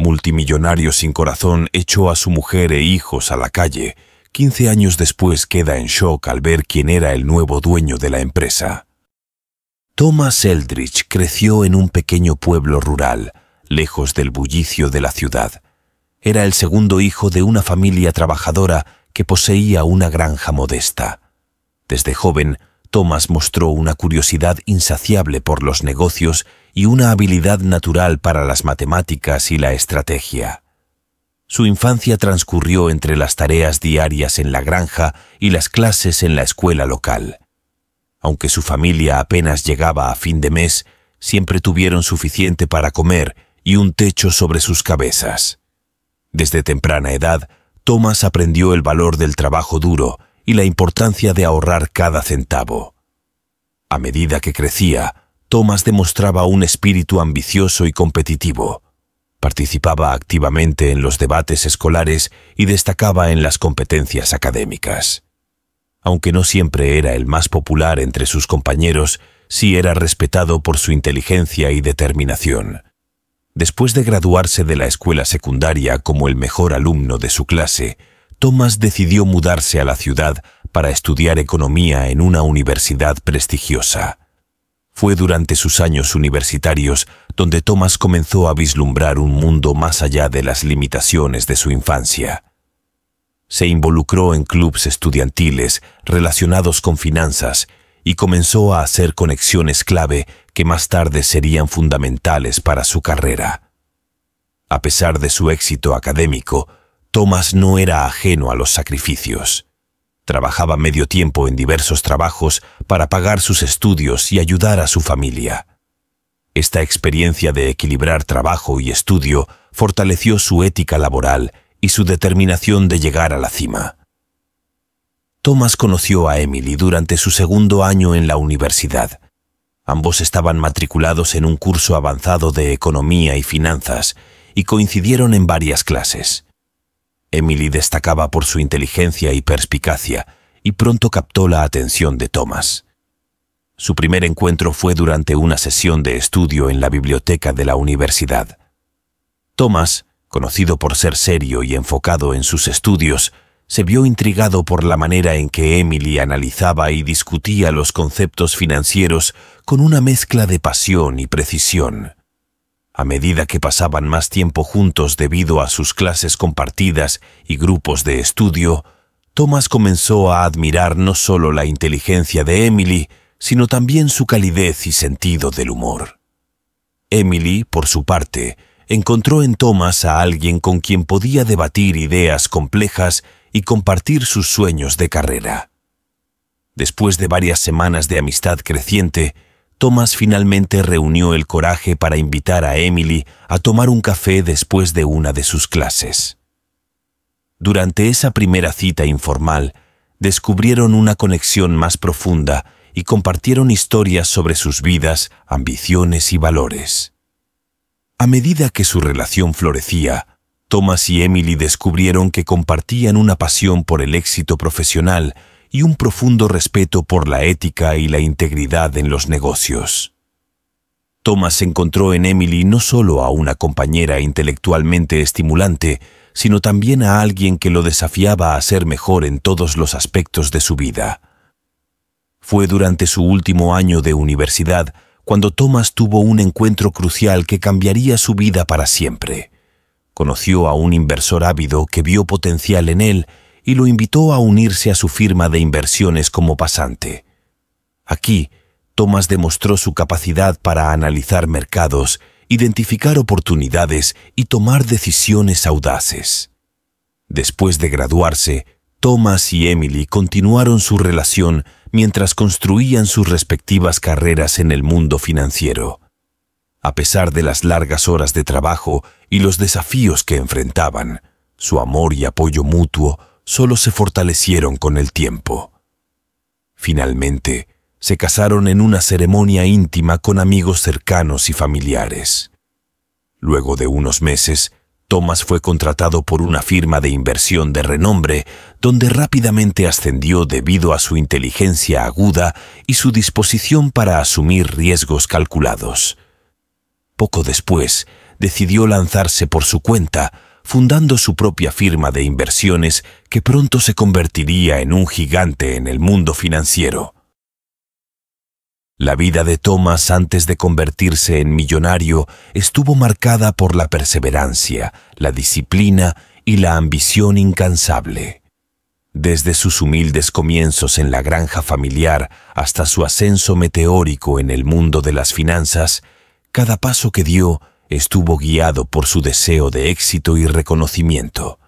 multimillonario sin corazón, echó a su mujer e hijos a la calle. 15 años después queda en shock al ver quién era el nuevo dueño de la empresa. Thomas Eldridge creció en un pequeño pueblo rural, lejos del bullicio de la ciudad. Era el segundo hijo de una familia trabajadora que poseía una granja modesta. Desde joven Thomas mostró una curiosidad insaciable por los negocios y una habilidad natural para las matemáticas y la estrategia. Su infancia transcurrió entre las tareas diarias en la granja y las clases en la escuela local. Aunque su familia apenas llegaba a fin de mes, siempre tuvieron suficiente para comer y un techo sobre sus cabezas. Desde temprana edad, Thomas aprendió el valor del trabajo duro y la importancia de ahorrar cada centavo. A medida que crecía, Thomas demostraba un espíritu ambicioso y competitivo. Participaba activamente en los debates escolares y destacaba en las competencias académicas. Aunque no siempre era el más popular entre sus compañeros, sí era respetado por su inteligencia y determinación. Después de graduarse de la escuela secundaria como el mejor alumno de su clase, Thomas decidió mudarse a la ciudad para estudiar economía en una universidad prestigiosa. Fue durante sus años universitarios donde Thomas comenzó a vislumbrar un mundo más allá de las limitaciones de su infancia. Se involucró en clubes estudiantiles relacionados con finanzas y comenzó a hacer conexiones clave que más tarde serían fundamentales para su carrera. A pesar de su éxito académico, Thomas no era ajeno a los sacrificios. Trabajaba medio tiempo en diversos trabajos para pagar sus estudios y ayudar a su familia. Esta experiencia de equilibrar trabajo y estudio fortaleció su ética laboral y su determinación de llegar a la cima. Thomas conoció a Emily durante su segundo año en la universidad. Ambos estaban matriculados en un curso avanzado de economía y finanzas y coincidieron en varias clases. Emily destacaba por su inteligencia y perspicacia y pronto captó la atención de Thomas. Su primer encuentro fue durante una sesión de estudio en la biblioteca de la universidad. Thomas, conocido por ser serio y enfocado en sus estudios, se vio intrigado por la manera en que Emily analizaba y discutía los conceptos financieros con una mezcla de pasión y precisión. A medida que pasaban más tiempo juntos debido a sus clases compartidas y grupos de estudio, Thomas comenzó a admirar no solo la inteligencia de Emily, sino también su calidez y sentido del humor. Emily, por su parte, encontró en Thomas a alguien con quien podía debatir ideas complejas y compartir sus sueños de carrera. Después de varias semanas de amistad creciente, Thomas finalmente reunió el coraje para invitar a Emily a tomar un café después de una de sus clases. Durante esa primera cita informal, descubrieron una conexión más profunda y compartieron historias sobre sus vidas, ambiciones y valores. A medida que su relación florecía, Thomas y Emily descubrieron que compartían una pasión por el éxito profesional y un profundo respeto por la ética y la integridad en los negocios. Thomas encontró en Emily no solo a una compañera intelectualmente estimulante, sino también a alguien que lo desafiaba a ser mejor en todos los aspectos de su vida. Fue durante su último año de universidad cuando Thomas tuvo un encuentro crucial que cambiaría su vida para siempre. Conoció a un inversor ávido que vio potencial en él y lo invitó a unirse a su firma de inversiones como pasante. Aquí, Thomas demostró su capacidad para analizar mercados, identificar oportunidades y tomar decisiones audaces. Después de graduarse, Thomas y Emily continuaron su relación mientras construían sus respectivas carreras en el mundo financiero. A pesar de las largas horas de trabajo y los desafíos que enfrentaban, su amor y apoyo mutuo solo se fortalecieron con el tiempo. Finalmente, se casaron en una ceremonia íntima con amigos cercanos y familiares. Luego de unos meses, Thomas fue contratado por una firma de inversión de renombre, donde rápidamente ascendió debido a su inteligencia aguda y su disposición para asumir riesgos calculados. Poco después, decidió lanzarse por su cuenta, fundando su propia firma de inversiones que pronto se convertiría en un gigante en el mundo financiero. La vida de Thomas antes de convertirse en millonario estuvo marcada por la perseverancia, la disciplina y la ambición incansable. Desde sus humildes comienzos en la granja familiar hasta su ascenso meteórico en el mundo de las finanzas, cada paso que dio estuvo guiado por su deseo de éxito y reconocimiento.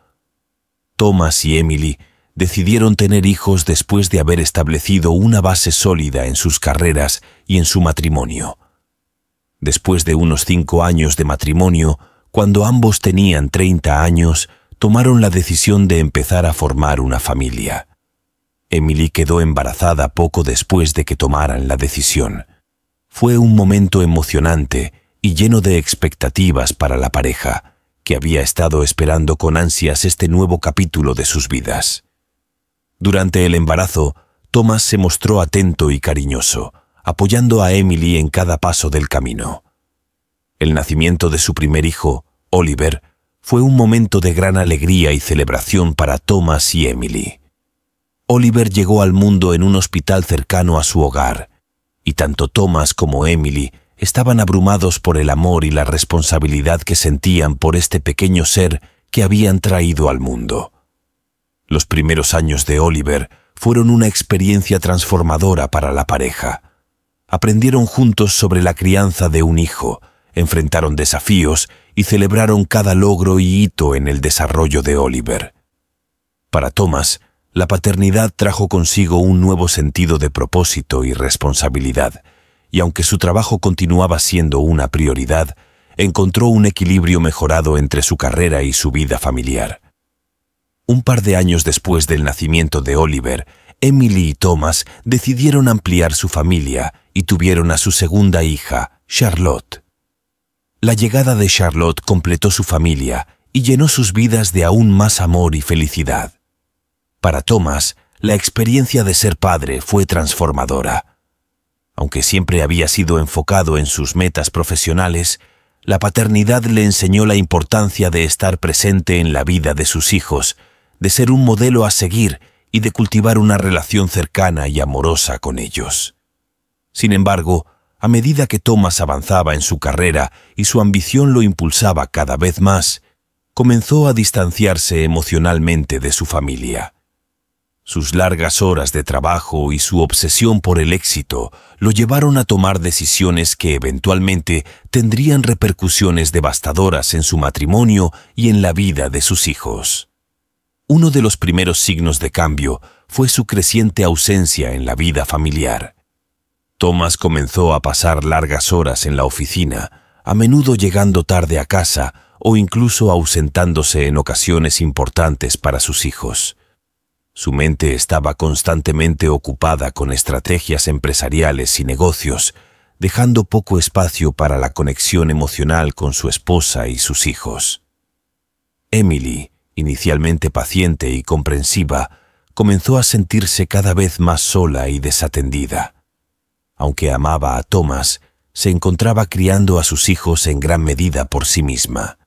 Thomas y Emily decidieron tener hijos después de haber establecido una base sólida en sus carreras y en su matrimonio. Después de unos cinco años de matrimonio, cuando ambos tenían 30 años, tomaron la decisión de empezar a formar una familia. Emily quedó embarazada poco después de que tomaran la decisión. Fue un momento emocionante y lleno de expectativas para la pareja, que había estado esperando con ansias este nuevo capítulo de sus vidas. Durante el embarazo, Thomas se mostró atento y cariñoso, apoyando a Emily en cada paso del camino. El nacimiento de su primer hijo, Oliver, fue un momento de gran alegría y celebración para Thomas y Emily. Oliver llegó al mundo en un hospital cercano a su hogar, y tanto Thomas como Emily estaban abrumados por el amor y la responsabilidad que sentían por este pequeño ser que habían traído al mundo. Los primeros años de Oliver fueron una experiencia transformadora para la pareja. Aprendieron juntos sobre la crianza de un hijo, enfrentaron desafíos y celebraron cada logro y hito en el desarrollo de Oliver. Para Thomas, la paternidad trajo consigo un nuevo sentido de propósito y responsabilidad, y aunque su trabajo continuaba siendo una prioridad, encontró un equilibrio mejorado entre su carrera y su vida familiar. Un par de años después del nacimiento de Oliver, Emily y Thomas decidieron ampliar su familia y tuvieron a su segunda hija, Charlotte. La llegada de Charlotte completó su familia y llenó sus vidas de aún más amor y felicidad. Para Thomas, la experiencia de ser padre fue transformadora aunque siempre había sido enfocado en sus metas profesionales, la paternidad le enseñó la importancia de estar presente en la vida de sus hijos, de ser un modelo a seguir y de cultivar una relación cercana y amorosa con ellos. Sin embargo, a medida que Thomas avanzaba en su carrera y su ambición lo impulsaba cada vez más, comenzó a distanciarse emocionalmente de su familia. Sus largas horas de trabajo y su obsesión por el éxito lo llevaron a tomar decisiones que eventualmente tendrían repercusiones devastadoras en su matrimonio y en la vida de sus hijos. Uno de los primeros signos de cambio fue su creciente ausencia en la vida familiar. Thomas comenzó a pasar largas horas en la oficina, a menudo llegando tarde a casa o incluso ausentándose en ocasiones importantes para sus hijos. Su mente estaba constantemente ocupada con estrategias empresariales y negocios, dejando poco espacio para la conexión emocional con su esposa y sus hijos. Emily, inicialmente paciente y comprensiva, comenzó a sentirse cada vez más sola y desatendida. Aunque amaba a Thomas, se encontraba criando a sus hijos en gran medida por sí misma.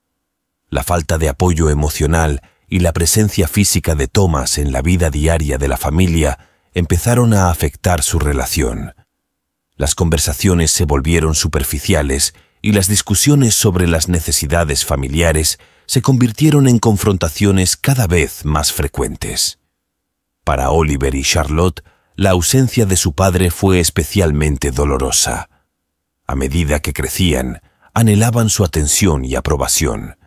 La falta de apoyo emocional y la presencia física de Thomas en la vida diaria de la familia empezaron a afectar su relación. Las conversaciones se volvieron superficiales y las discusiones sobre las necesidades familiares se convirtieron en confrontaciones cada vez más frecuentes. Para Oliver y Charlotte, la ausencia de su padre fue especialmente dolorosa. A medida que crecían, anhelaban su atención y aprobación.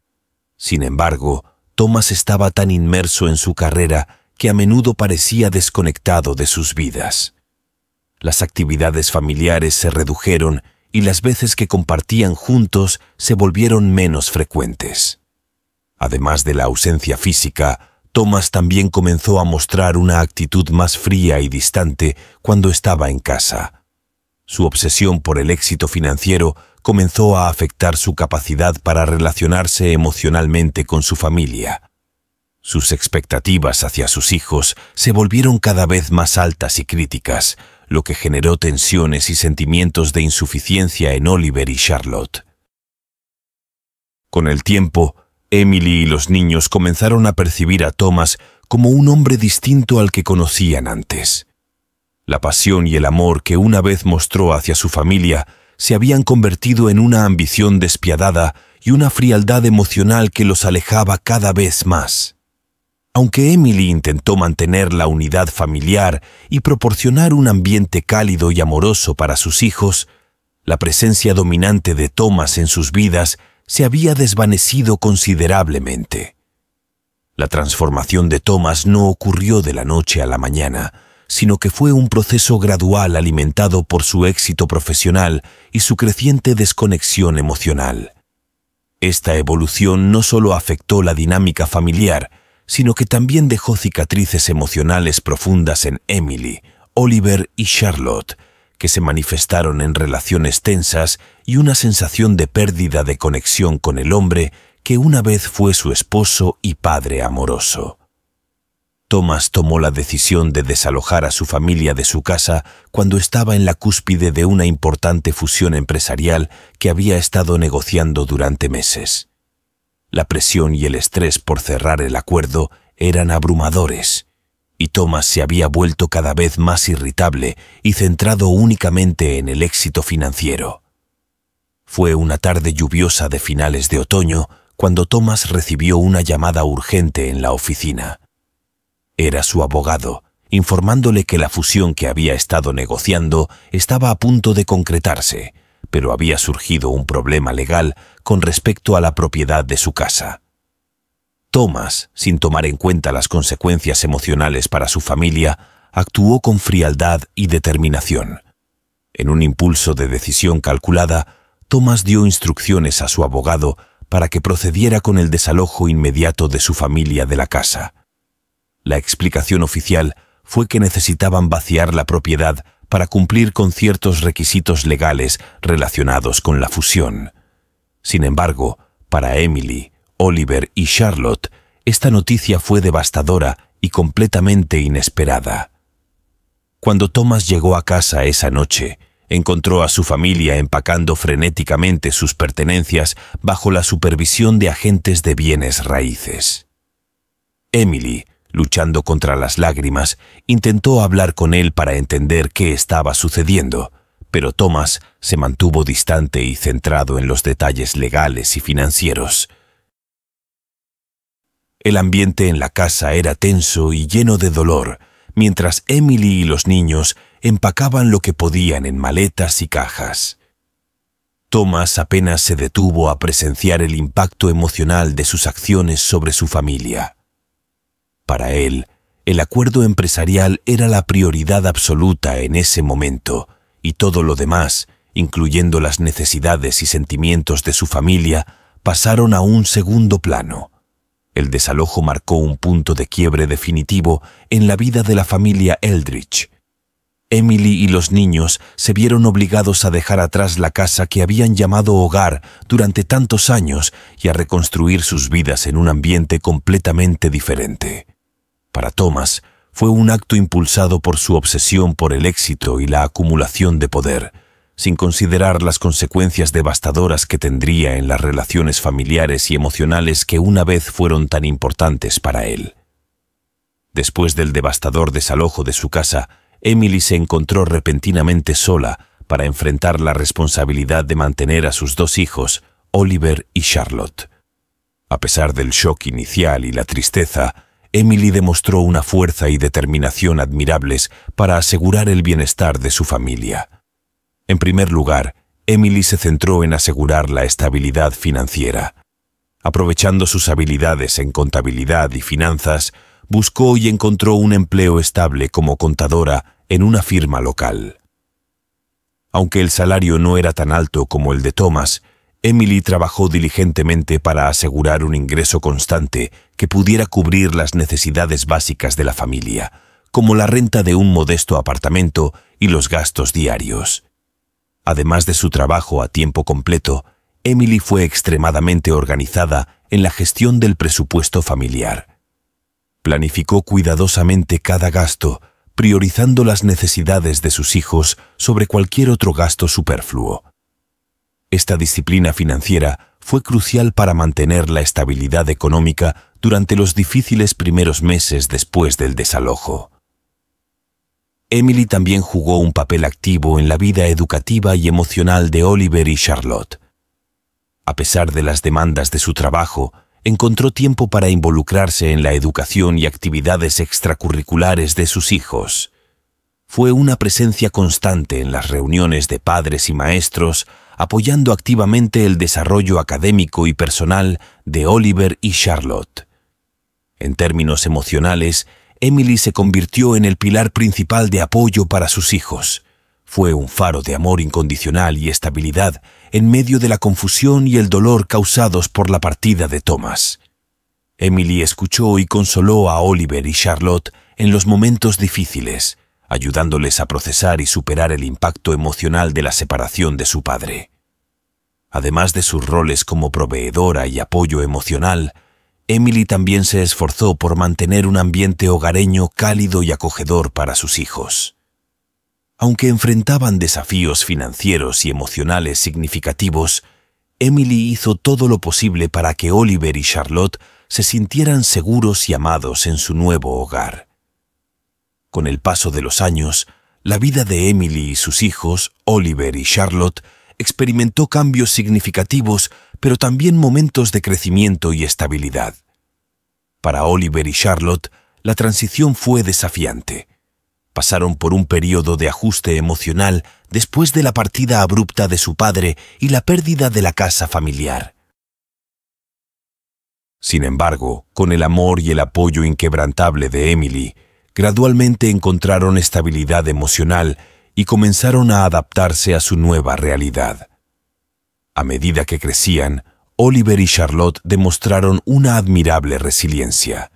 Sin embargo, Thomas estaba tan inmerso en su carrera que a menudo parecía desconectado de sus vidas. Las actividades familiares se redujeron y las veces que compartían juntos se volvieron menos frecuentes. Además de la ausencia física, Thomas también comenzó a mostrar una actitud más fría y distante cuando estaba en casa. Su obsesión por el éxito financiero comenzó a afectar su capacidad para relacionarse emocionalmente con su familia. Sus expectativas hacia sus hijos se volvieron cada vez más altas y críticas, lo que generó tensiones y sentimientos de insuficiencia en Oliver y Charlotte. Con el tiempo, Emily y los niños comenzaron a percibir a Thomas como un hombre distinto al que conocían antes. La pasión y el amor que una vez mostró hacia su familia se habían convertido en una ambición despiadada y una frialdad emocional que los alejaba cada vez más. Aunque Emily intentó mantener la unidad familiar y proporcionar un ambiente cálido y amoroso para sus hijos, la presencia dominante de Thomas en sus vidas se había desvanecido considerablemente. La transformación de Thomas no ocurrió de la noche a la mañana, sino que fue un proceso gradual alimentado por su éxito profesional y su creciente desconexión emocional. Esta evolución no solo afectó la dinámica familiar, sino que también dejó cicatrices emocionales profundas en Emily, Oliver y Charlotte, que se manifestaron en relaciones tensas y una sensación de pérdida de conexión con el hombre que una vez fue su esposo y padre amoroso. Thomas tomó la decisión de desalojar a su familia de su casa cuando estaba en la cúspide de una importante fusión empresarial que había estado negociando durante meses. La presión y el estrés por cerrar el acuerdo eran abrumadores, y Thomas se había vuelto cada vez más irritable y centrado únicamente en el éxito financiero. Fue una tarde lluviosa de finales de otoño cuando Thomas recibió una llamada urgente en la oficina era su abogado, informándole que la fusión que había estado negociando estaba a punto de concretarse, pero había surgido un problema legal con respecto a la propiedad de su casa. Thomas, sin tomar en cuenta las consecuencias emocionales para su familia, actuó con frialdad y determinación. En un impulso de decisión calculada, Thomas dio instrucciones a su abogado para que procediera con el desalojo inmediato de su familia de la casa. La explicación oficial fue que necesitaban vaciar la propiedad para cumplir con ciertos requisitos legales relacionados con la fusión. Sin embargo, para Emily, Oliver y Charlotte, esta noticia fue devastadora y completamente inesperada. Cuando Thomas llegó a casa esa noche, encontró a su familia empacando frenéticamente sus pertenencias bajo la supervisión de agentes de bienes raíces. Emily Luchando contra las lágrimas, intentó hablar con él para entender qué estaba sucediendo, pero Thomas se mantuvo distante y centrado en los detalles legales y financieros. El ambiente en la casa era tenso y lleno de dolor, mientras Emily y los niños empacaban lo que podían en maletas y cajas. Thomas apenas se detuvo a presenciar el impacto emocional de sus acciones sobre su familia. Para él, el acuerdo empresarial era la prioridad absoluta en ese momento, y todo lo demás, incluyendo las necesidades y sentimientos de su familia, pasaron a un segundo plano. El desalojo marcó un punto de quiebre definitivo en la vida de la familia Eldridge. Emily y los niños se vieron obligados a dejar atrás la casa que habían llamado hogar durante tantos años y a reconstruir sus vidas en un ambiente completamente diferente. Para Thomas, fue un acto impulsado por su obsesión por el éxito y la acumulación de poder, sin considerar las consecuencias devastadoras que tendría en las relaciones familiares y emocionales que una vez fueron tan importantes para él. Después del devastador desalojo de su casa, Emily se encontró repentinamente sola para enfrentar la responsabilidad de mantener a sus dos hijos, Oliver y Charlotte. A pesar del shock inicial y la tristeza, Emily demostró una fuerza y determinación admirables para asegurar el bienestar de su familia. En primer lugar, Emily se centró en asegurar la estabilidad financiera. Aprovechando sus habilidades en contabilidad y finanzas, buscó y encontró un empleo estable como contadora en una firma local. Aunque el salario no era tan alto como el de Thomas, Emily trabajó diligentemente para asegurar un ingreso constante que pudiera cubrir las necesidades básicas de la familia, como la renta de un modesto apartamento y los gastos diarios. Además de su trabajo a tiempo completo, Emily fue extremadamente organizada en la gestión del presupuesto familiar. Planificó cuidadosamente cada gasto, priorizando las necesidades de sus hijos sobre cualquier otro gasto superfluo. Esta disciplina financiera fue crucial para mantener la estabilidad económica durante los difíciles primeros meses después del desalojo. Emily también jugó un papel activo en la vida educativa y emocional de Oliver y Charlotte. A pesar de las demandas de su trabajo, encontró tiempo para involucrarse en la educación y actividades extracurriculares de sus hijos. Fue una presencia constante en las reuniones de padres y maestros, apoyando activamente el desarrollo académico y personal de Oliver y Charlotte. En términos emocionales, Emily se convirtió en el pilar principal de apoyo para sus hijos. Fue un faro de amor incondicional y estabilidad en medio de la confusión y el dolor causados por la partida de Thomas. Emily escuchó y consoló a Oliver y Charlotte en los momentos difíciles, ayudándoles a procesar y superar el impacto emocional de la separación de su padre. Además de sus roles como proveedora y apoyo emocional, Emily también se esforzó por mantener un ambiente hogareño cálido y acogedor para sus hijos. Aunque enfrentaban desafíos financieros y emocionales significativos, Emily hizo todo lo posible para que Oliver y Charlotte se sintieran seguros y amados en su nuevo hogar. Con el paso de los años, la vida de Emily y sus hijos, Oliver y Charlotte, experimentó cambios significativos, pero también momentos de crecimiento y estabilidad. Para Oliver y Charlotte, la transición fue desafiante. Pasaron por un periodo de ajuste emocional después de la partida abrupta de su padre y la pérdida de la casa familiar. Sin embargo, con el amor y el apoyo inquebrantable de Emily, gradualmente encontraron estabilidad emocional y comenzaron a adaptarse a su nueva realidad. A medida que crecían, Oliver y Charlotte demostraron una admirable resiliencia.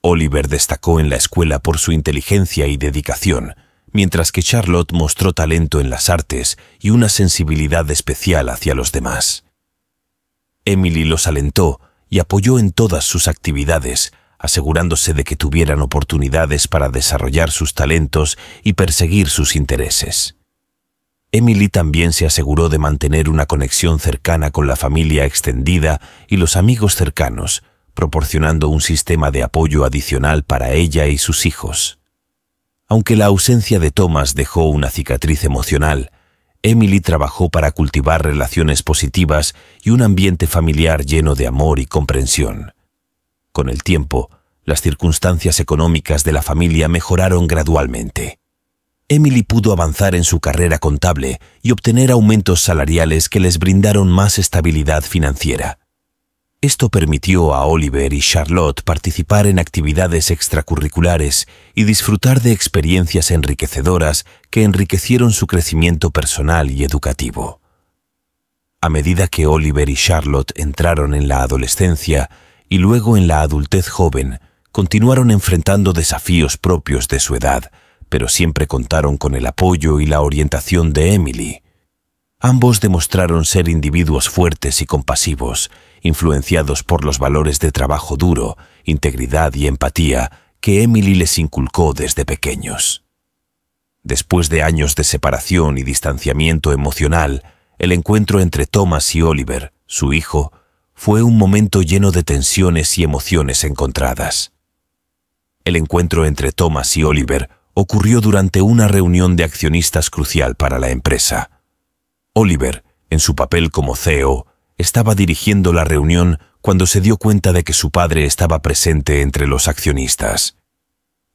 Oliver destacó en la escuela por su inteligencia y dedicación, mientras que Charlotte mostró talento en las artes y una sensibilidad especial hacia los demás. Emily los alentó y apoyó en todas sus actividades, asegurándose de que tuvieran oportunidades para desarrollar sus talentos y perseguir sus intereses. Emily también se aseguró de mantener una conexión cercana con la familia extendida y los amigos cercanos, proporcionando un sistema de apoyo adicional para ella y sus hijos. Aunque la ausencia de Thomas dejó una cicatriz emocional, Emily trabajó para cultivar relaciones positivas y un ambiente familiar lleno de amor y comprensión. Con el tiempo, las circunstancias económicas de la familia mejoraron gradualmente. Emily pudo avanzar en su carrera contable y obtener aumentos salariales que les brindaron más estabilidad financiera. Esto permitió a Oliver y Charlotte participar en actividades extracurriculares y disfrutar de experiencias enriquecedoras que enriquecieron su crecimiento personal y educativo. A medida que Oliver y Charlotte entraron en la adolescencia, y luego en la adultez joven, continuaron enfrentando desafíos propios de su edad, pero siempre contaron con el apoyo y la orientación de Emily. Ambos demostraron ser individuos fuertes y compasivos, influenciados por los valores de trabajo duro, integridad y empatía que Emily les inculcó desde pequeños. Después de años de separación y distanciamiento emocional, el encuentro entre Thomas y Oliver, su hijo, fue un momento lleno de tensiones y emociones encontradas. El encuentro entre Thomas y Oliver ocurrió durante una reunión de accionistas crucial para la empresa. Oliver, en su papel como CEO, estaba dirigiendo la reunión cuando se dio cuenta de que su padre estaba presente entre los accionistas.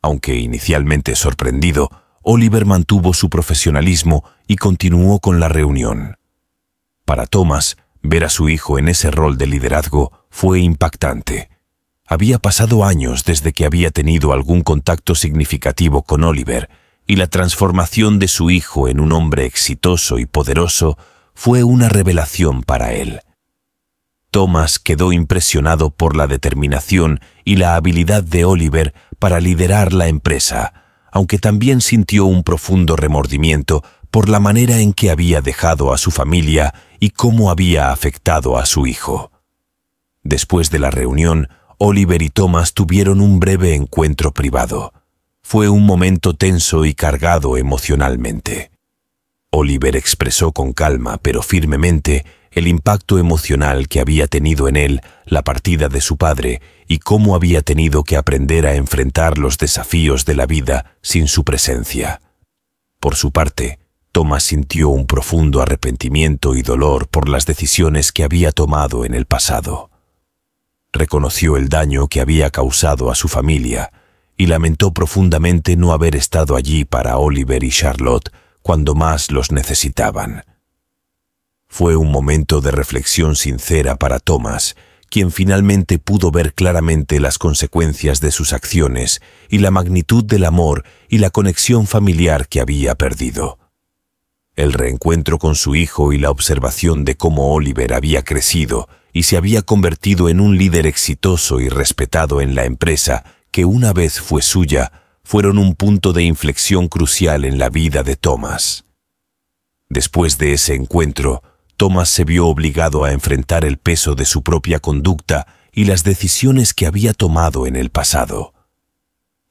Aunque inicialmente sorprendido, Oliver mantuvo su profesionalismo y continuó con la reunión. Para Thomas, Ver a su hijo en ese rol de liderazgo fue impactante. Había pasado años desde que había tenido algún contacto significativo con Oliver, y la transformación de su hijo en un hombre exitoso y poderoso fue una revelación para él. Thomas quedó impresionado por la determinación y la habilidad de Oliver para liderar la empresa, aunque también sintió un profundo remordimiento por la manera en que había dejado a su familia y cómo había afectado a su hijo. Después de la reunión, Oliver y Thomas tuvieron un breve encuentro privado. Fue un momento tenso y cargado emocionalmente. Oliver expresó con calma pero firmemente el impacto emocional que había tenido en él la partida de su padre y cómo había tenido que aprender a enfrentar los desafíos de la vida sin su presencia. Por su parte, Thomas sintió un profundo arrepentimiento y dolor por las decisiones que había tomado en el pasado. Reconoció el daño que había causado a su familia y lamentó profundamente no haber estado allí para Oliver y Charlotte cuando más los necesitaban. Fue un momento de reflexión sincera para Thomas, quien finalmente pudo ver claramente las consecuencias de sus acciones y la magnitud del amor y la conexión familiar que había perdido. El reencuentro con su hijo y la observación de cómo Oliver había crecido y se había convertido en un líder exitoso y respetado en la empresa que una vez fue suya, fueron un punto de inflexión crucial en la vida de Thomas. Después de ese encuentro, Thomas se vio obligado a enfrentar el peso de su propia conducta y las decisiones que había tomado en el pasado.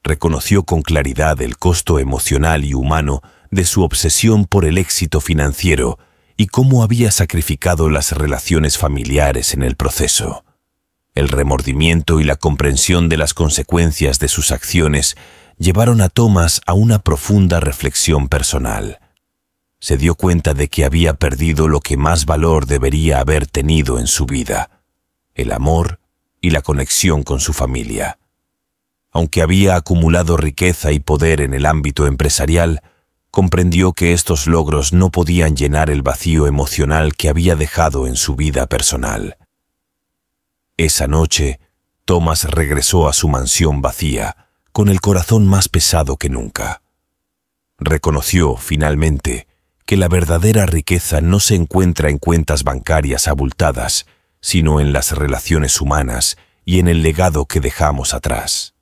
Reconoció con claridad el costo emocional y humano de su obsesión por el éxito financiero y cómo había sacrificado las relaciones familiares en el proceso. El remordimiento y la comprensión de las consecuencias de sus acciones llevaron a Thomas a una profunda reflexión personal. Se dio cuenta de que había perdido lo que más valor debería haber tenido en su vida, el amor y la conexión con su familia. Aunque había acumulado riqueza y poder en el ámbito empresarial, comprendió que estos logros no podían llenar el vacío emocional que había dejado en su vida personal. Esa noche, Thomas regresó a su mansión vacía, con el corazón más pesado que nunca. Reconoció, finalmente, que la verdadera riqueza no se encuentra en cuentas bancarias abultadas, sino en las relaciones humanas y en el legado que dejamos atrás.